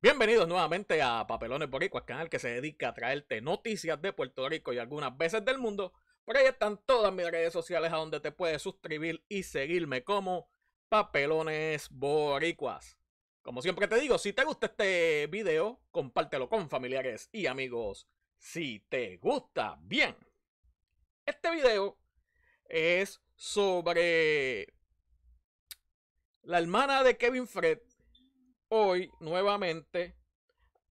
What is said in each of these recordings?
Bienvenidos nuevamente a Papelones Boricuas, canal que se dedica a traerte noticias de Puerto Rico y algunas veces del mundo. Por ahí están todas mis redes sociales a donde te puedes suscribir y seguirme como Papelones Boricuas. Como siempre te digo, si te gusta este video, compártelo con familiares y amigos. Si te gusta, bien. Este video es sobre la hermana de Kevin Fred. Hoy nuevamente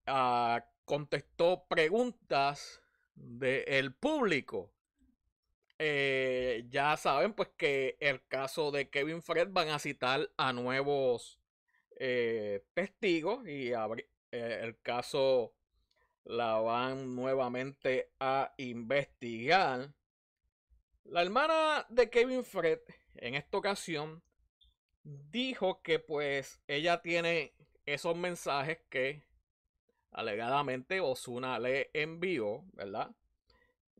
ah, contestó preguntas del público. Eh, ya saben pues que el caso de Kevin Fred van a citar a nuevos eh, testigos y eh, el caso la van nuevamente a investigar. La hermana de Kevin Fred en esta ocasión dijo que pues ella tiene esos mensajes que alegadamente Osuna le envió, ¿verdad?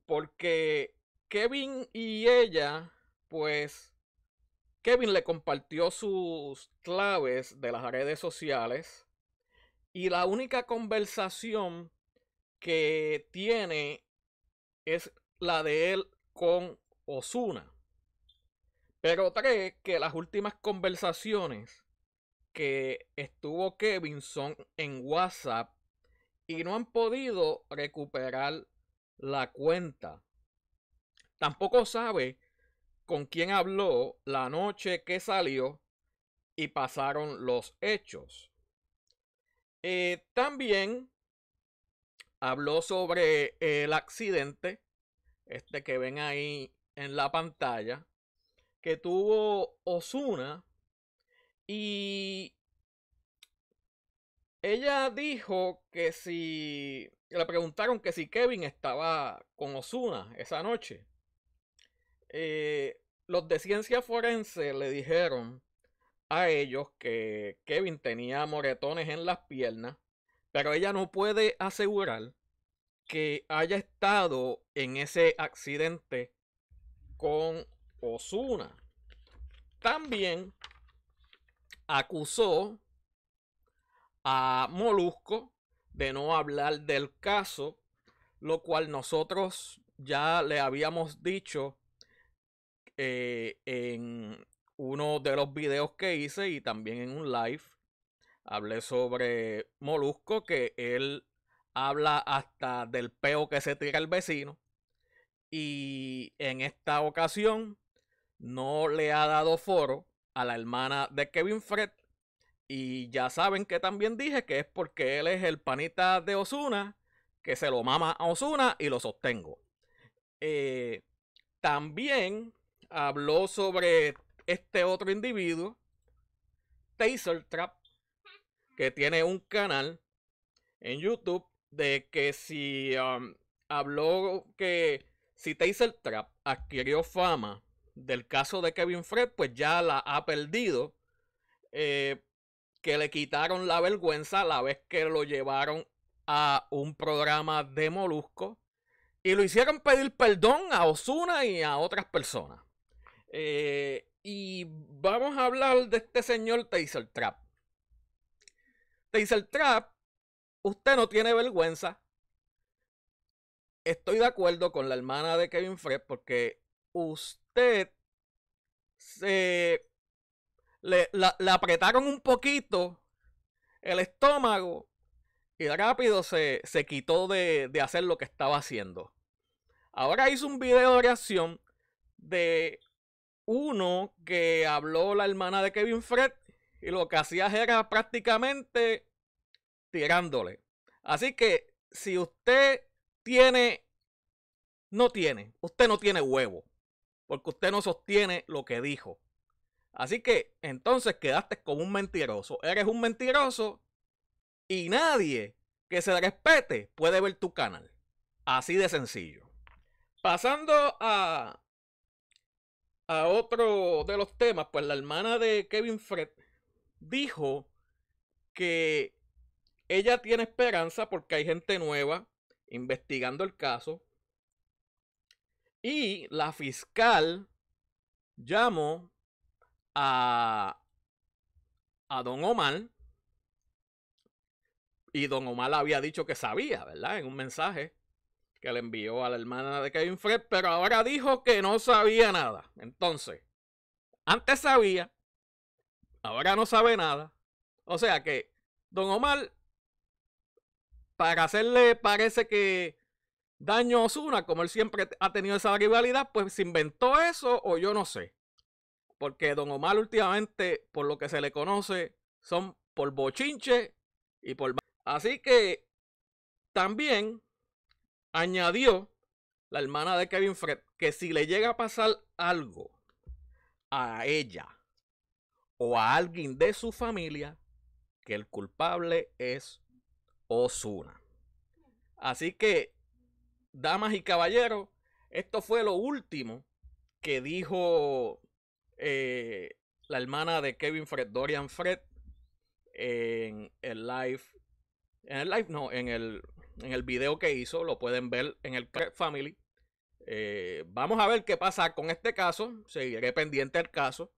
Porque Kevin y ella, pues Kevin le compartió sus claves de las redes sociales y la única conversación que tiene es la de él con Osuna. Pero cree que las últimas conversaciones que estuvo Kevin son en WhatsApp y no han podido recuperar la cuenta. Tampoco sabe con quién habló la noche que salió y pasaron los hechos. Eh, también habló sobre el accidente, este que ven ahí en la pantalla que tuvo Osuna y ella dijo que si le preguntaron que si Kevin estaba con Osuna esa noche. Eh, los de ciencia forense le dijeron a ellos que Kevin tenía moretones en las piernas, pero ella no puede asegurar que haya estado en ese accidente con Osuna. También acusó a Molusco de no hablar del caso, lo cual nosotros ya le habíamos dicho eh, en uno de los videos que hice y también en un live. Hablé sobre Molusco, que él habla hasta del peo que se tira el vecino. Y en esta ocasión no le ha dado foro a la hermana de Kevin Fred. Y ya saben que también dije que es porque él es el panita de Osuna, que se lo mama a Osuna y lo sostengo. Eh, también habló sobre este otro individuo, Taser Trap, que tiene un canal en YouTube de que si um, habló que si Taser Trap adquirió fama del caso de Kevin Fred, pues ya la ha perdido. Eh, que le quitaron la vergüenza la vez que lo llevaron a un programa de Molusco y lo hicieron pedir perdón a Osuna y a otras personas. Eh, y vamos a hablar de este señor Taser Trap. Taser Trap, usted no tiene vergüenza estoy de acuerdo con la hermana de Kevin Fred porque usted se le, apretaron un poquito el estómago y rápido se, se quitó de, hacer lo que estaba haciendo. Ahora hizo un video de reacción de uno que habló la hermana de Kevin Fred y lo que hacía era prácticamente tirándole. Así que si usted tiene, no tiene, usted no tiene huevo, porque usted no sostiene lo que dijo. Así que entonces quedaste como un mentiroso, eres un mentiroso y nadie que se respete puede ver tu canal. Así de sencillo. Pasando a, a otro de los temas, pues la hermana de Kevin Fred dijo que ella tiene esperanza porque hay gente nueva investigando el caso. Y la fiscal llamó a, a don Omar. Y don Omar había dicho que sabía, ¿verdad? En un mensaje que le envió a la hermana de Kevin Fred, pero ahora dijo que no sabía nada. Entonces, antes sabía, ahora no sabe nada. O sea que don Omar para hacerle, parece que daño a Osuna, como él siempre ha tenido esa rivalidad, pues se inventó eso o yo no sé. Porque Don Omar últimamente, por lo que se le conoce, son por bochinche y por... Así que también añadió la hermana de Kevin Fred que si le llega a pasar algo a ella o a alguien de su familia, que el culpable es Osuna. Así que, damas y caballeros, esto fue lo último que dijo eh, la hermana de Kevin Fred, Dorian Fred, en el live. En el live, no, en el, en el video que hizo, lo pueden ver en el Fred Family. Eh, vamos a ver qué pasa con este caso. Seguiré pendiente del caso.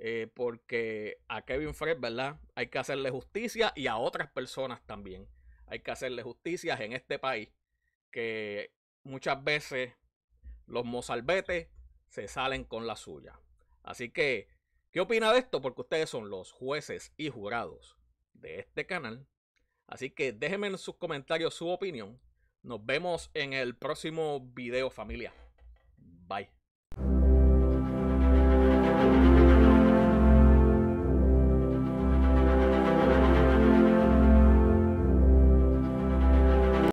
Eh, porque a Kevin Fred, ¿verdad? Hay que hacerle justicia y a otras personas también hay que hacerle justicia en este país, que muchas veces los mozalbetes se salen con la suya. Así que, ¿qué opina de esto? Porque ustedes son los jueces y jurados de este canal. Así que déjenme en sus comentarios su opinión. Nos vemos en el próximo video familia. Bye.